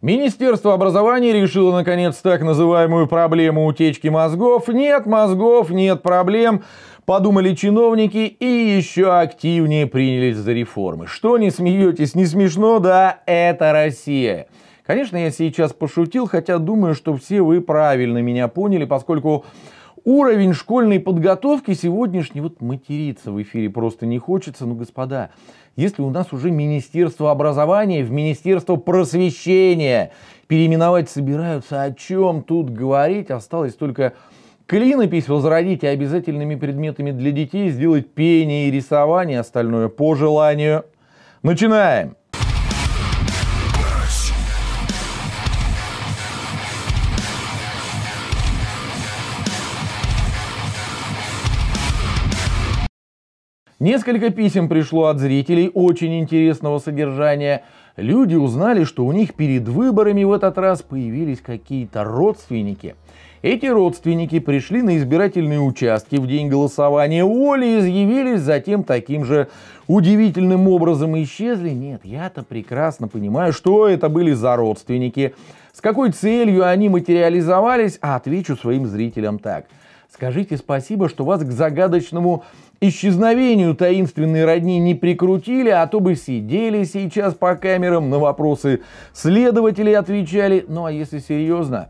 Министерство образования решило, наконец, так называемую проблему утечки мозгов. Нет мозгов, нет проблем. Подумали чиновники и еще активнее принялись за реформы. Что не смеетесь, не смешно, да, это Россия. Конечно, я сейчас пошутил, хотя думаю, что все вы правильно меня поняли, поскольку Уровень школьной подготовки сегодняшний, вот материться в эфире просто не хочется, но, ну, господа, если у нас уже Министерство образования в Министерство просвещения переименовать собираются, о чем тут говорить, осталось только клинопись возродить и обязательными предметами для детей сделать пение и рисование, остальное по желанию. Начинаем! Несколько писем пришло от зрителей очень интересного содержания. Люди узнали, что у них перед выборами в этот раз появились какие-то родственники. Эти родственники пришли на избирательные участки в день голосования Оли, изъявились затем таким же удивительным образом исчезли. Нет, я-то прекрасно понимаю, что это были за родственники, с какой целью они материализовались, а отвечу своим зрителям так. Скажите спасибо, что вас к загадочному Исчезновению таинственной родни не прикрутили, а то бы сидели сейчас по камерам, на вопросы следователей отвечали. Ну а если серьезно,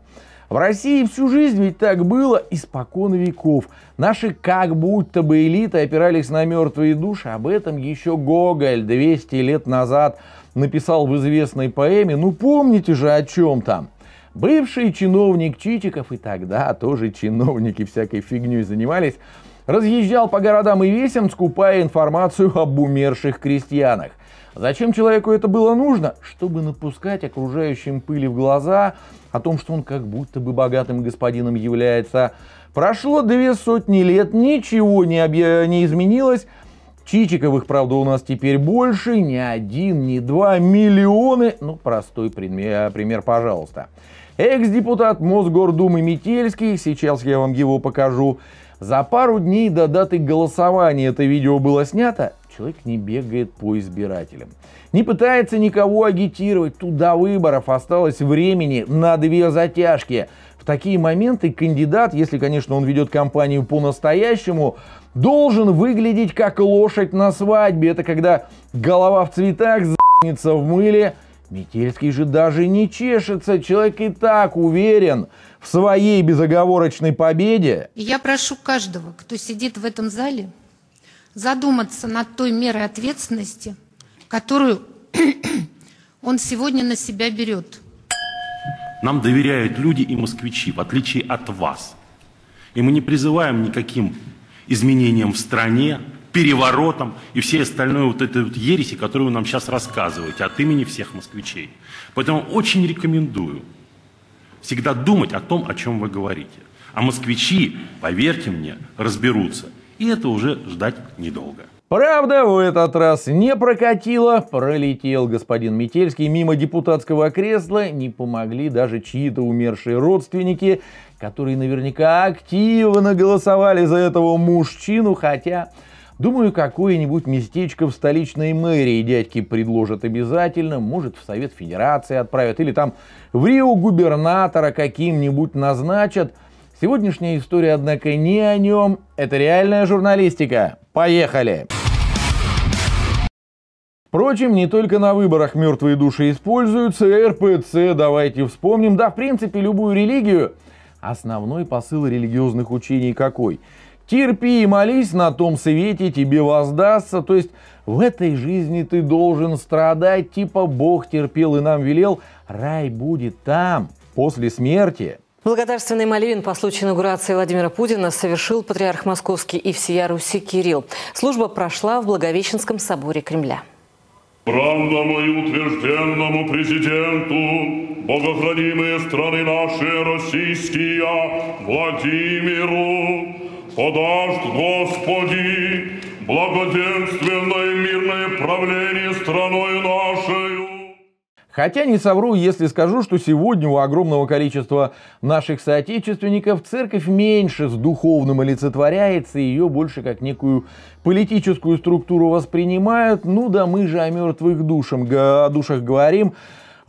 в России всю жизнь ведь так было испокон веков. Наши как будто бы элиты опирались на мертвые души. Об этом еще Гоголь 200 лет назад написал в известной поэме. Ну помните же о чем там. Бывший чиновник Чичиков и тогда тоже чиновники всякой фигней занимались, разъезжал по городам и весям, скупая информацию об умерших крестьянах. Зачем человеку это было нужно? Чтобы напускать окружающим пыли в глаза о том, что он как будто бы богатым господином является. Прошло две сотни лет, ничего не, объ... не изменилось. Чичиковых, правда, у нас теперь больше, не один, не два, миллионы. Ну, простой пример, пример пожалуйста. Экс-депутат Мосгордумы Метельский, сейчас я вам его покажу, за пару дней до даты голосования это видео было снято, человек не бегает по избирателям. Не пытается никого агитировать, туда выборов осталось времени на две затяжки. В такие моменты кандидат, если, конечно, он ведет кампанию по-настоящему, должен выглядеть как лошадь на свадьбе. Это когда голова в цветах, за***ница в мыле – Метельский же даже не чешется, человек и так уверен в своей безоговорочной победе. Я прошу каждого, кто сидит в этом зале, задуматься над той мерой ответственности, которую он сегодня на себя берет. Нам доверяют люди и москвичи, в отличие от вас. И мы не призываем никаким изменениям в стране, переворотом и всей остальной вот этой вот ереси, которую вы нам сейчас рассказываете от имени всех москвичей. Поэтому очень рекомендую всегда думать о том, о чем вы говорите. А москвичи, поверьте мне, разберутся. И это уже ждать недолго. Правда, в этот раз не прокатило. Пролетел господин Метельский мимо депутатского кресла. Не помогли даже чьи-то умершие родственники, которые наверняка активно голосовали за этого мужчину, хотя Думаю, какое-нибудь местечко в столичной мэрии дядьки предложат обязательно, может, в Совет Федерации отправят, или там в Рио губернатора каким-нибудь назначат. Сегодняшняя история, однако, не о нем. Это реальная журналистика. Поехали! Впрочем, не только на выборах мертвые души используются, РПЦ, давайте вспомним, да, в принципе, любую религию. Основной посыл религиозных учений какой? Терпи и молись, на том свете тебе воздастся. То есть в этой жизни ты должен страдать, типа Бог терпел и нам велел. Рай будет там, после смерти. Благодарственный молебен по случаю инаугурации Владимира Путина совершил патриарх Московский и всея Руси Кирилл. Служба прошла в Благовещенском соборе Кремля. Бранному и утвержденному президенту, богохранимые страны наши российские, Владимиру подашь, Господи, благоденственное мирное правление страной нашей. Хотя не совру, если скажу, что сегодня у огромного количества наших соотечественников церковь меньше с духовным олицетворяется, ее больше как некую политическую структуру воспринимают. Ну да мы же о мертвых душах, о душах говорим.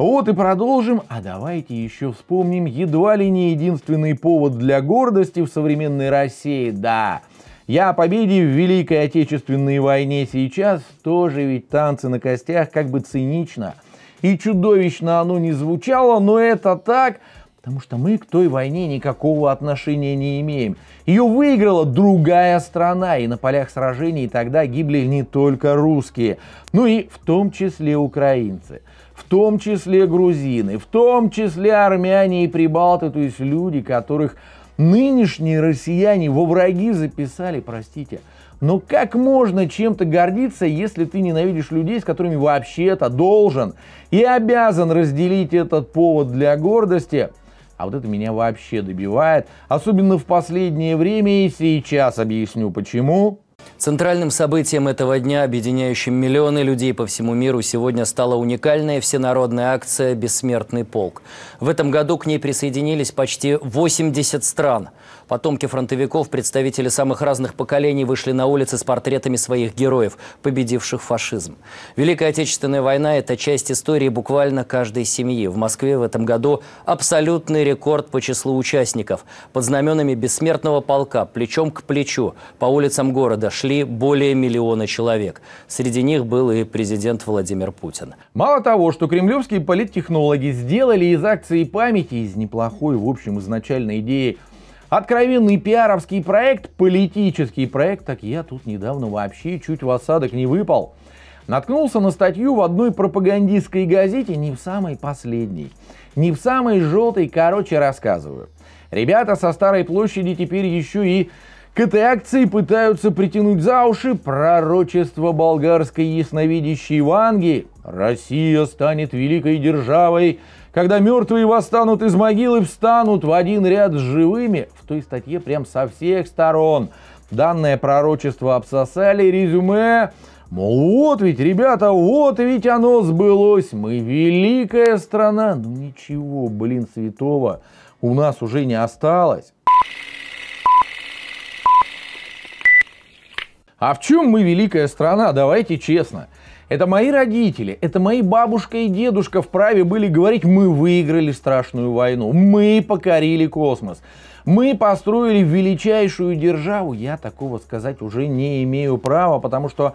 Вот и продолжим, а давайте еще вспомним едва ли не единственный повод для гордости в современной России, да. Я о победе в Великой Отечественной войне сейчас тоже ведь танцы на костях как бы цинично. И чудовищно оно не звучало, но это так, потому что мы к той войне никакого отношения не имеем. Ее выиграла другая страна, и на полях сражений тогда гибли не только русские, ну и в том числе украинцы в том числе грузины, в том числе армяне и прибалты, то есть люди, которых нынешние россияне во враги записали, простите. Но как можно чем-то гордиться, если ты ненавидишь людей, с которыми вообще-то должен и обязан разделить этот повод для гордости? А вот это меня вообще добивает, особенно в последнее время, и сейчас объясню почему. Центральным событием этого дня, объединяющим миллионы людей по всему миру, сегодня стала уникальная всенародная акция «Бессмертный полк». В этом году к ней присоединились почти 80 стран – Потомки фронтовиков, представители самых разных поколений вышли на улицы с портретами своих героев, победивших фашизм. Великая Отечественная война – это часть истории буквально каждой семьи. В Москве в этом году абсолютный рекорд по числу участников. Под знаменами бессмертного полка, плечом к плечу, по улицам города шли более миллиона человек. Среди них был и президент Владимир Путин. Мало того, что кремлевские политтехнологи сделали из акции памяти, из неплохой, в общем, изначальной идеи Откровенный пиаровский проект, политический проект, так я тут недавно вообще чуть в осадок не выпал. Наткнулся на статью в одной пропагандистской газете, не в самой последней, не в самой желтой, короче, рассказываю. Ребята со Старой площади теперь еще и к этой акции пытаются притянуть за уши пророчество болгарской ясновидящей Ванги. Россия станет великой державой, когда мертвые восстанут из могил и встанут в один ряд с живыми. В той статье прям со всех сторон. Данное пророчество обсосали резюме. Мол, вот ведь, ребята, вот ведь оно сбылось. Мы великая страна. Ну ничего, блин, святого у нас уже не осталось. А в чем мы великая страна, давайте честно. Это мои родители, это мои бабушка и дедушка вправе были говорить, мы выиграли страшную войну, мы покорили космос, мы построили величайшую державу. Я такого сказать уже не имею права, потому что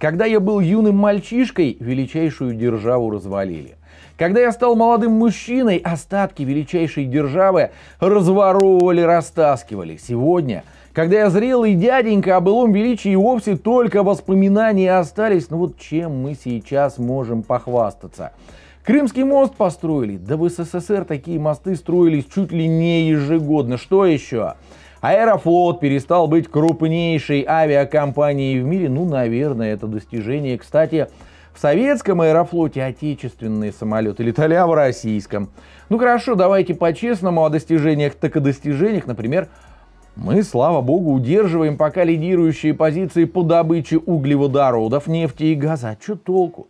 когда я был юным мальчишкой, величайшую державу развалили. Когда я стал молодым мужчиной, остатки величайшей державы разворовывали, растаскивали. Сегодня – когда я зрелый дяденька, о былом величии и вовсе только воспоминания остались. Ну вот чем мы сейчас можем похвастаться? Крымский мост построили. Да в СССР такие мосты строились чуть ли не ежегодно. Что еще? Аэрофлот перестал быть крупнейшей авиакомпанией в мире. Ну, наверное, это достижение. Кстати, в советском аэрофлоте отечественные самолеты летали, а в российском. Ну хорошо, давайте по-честному о достижениях, так о достижениях, например, мы, слава богу, удерживаем пока лидирующие позиции по добыче углеводородов, нефти и газа. А что толку?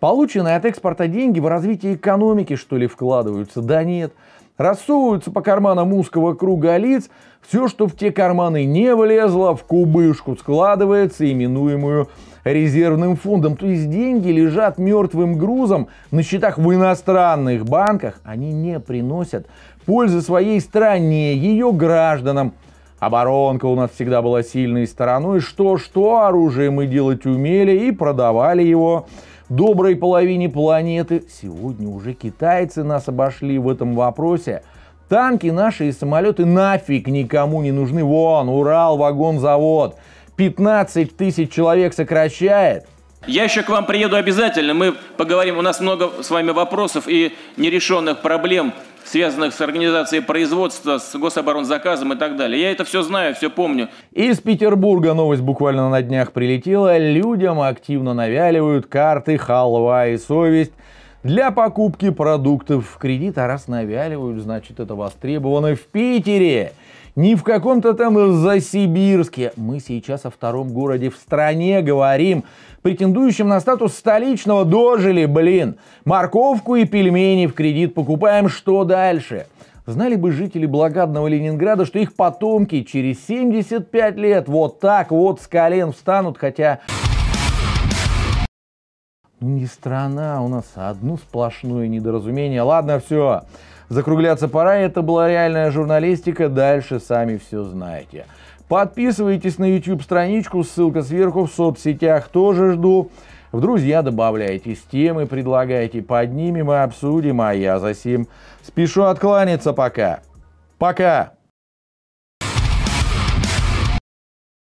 Полученные от экспорта деньги в развитие экономики, что ли, вкладываются? Да нет. Рассовываются по карманам узкого круга лиц, все, что в те карманы не влезло, в кубышку складывается, именуемую резервным фондом. То есть деньги лежат мертвым грузом на счетах в иностранных банках. Они не приносят пользы своей стране, ее гражданам – Оборонка у нас всегда была сильной стороной. Что-что, оружие мы делать умели и продавали его доброй половине планеты. Сегодня уже китайцы нас обошли в этом вопросе. Танки наши и самолеты нафиг никому не нужны. Вон, Урал, вагонзавод, 15 тысяч человек сокращает. Я еще к вам приеду обязательно. Мы поговорим. У нас много с вами вопросов и нерешенных проблем связанных с организацией производства, с гособоронзаказом и так далее. Я это все знаю, все помню. Из Петербурга новость буквально на днях прилетела. Людям активно навяливают карты, халва и совесть для покупки продуктов в кредит. А раз навяливают, значит это востребовано в Питере. Не в каком-то там Засибирске. Мы сейчас о втором городе в стране говорим, претендующем на статус столичного дожили, блин. Морковку и пельмени в кредит покупаем, что дальше? Знали бы жители благодного Ленинграда, что их потомки через 75 лет вот так вот с колен встанут, хотя... Ну не страна у нас, а одно сплошное недоразумение. Ладно, все. Закругляться пора, это была реальная журналистика, дальше сами все знаете. Подписывайтесь на YouTube страничку, ссылка сверху, в соцсетях тоже жду. В друзья добавляйтесь, темы предлагайте, поднимем, ними мы обсудим, а я за сим спешу откланяться пока. Пока!